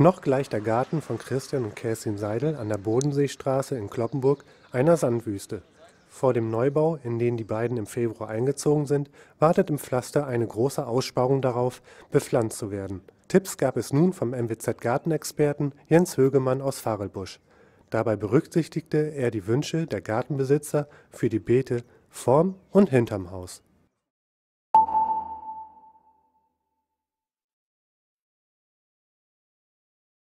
Noch gleicht der Garten von Christian und Käsin Seidel an der Bodenseestraße in Kloppenburg einer Sandwüste. Vor dem Neubau, in den die beiden im Februar eingezogen sind, wartet im Pflaster eine große Aussparung darauf, bepflanzt zu werden. Tipps gab es nun vom MWZ-Gartenexperten Jens Högemann aus Farelbusch. Dabei berücksichtigte er die Wünsche der Gartenbesitzer für die Beete vorm und hinterm Haus.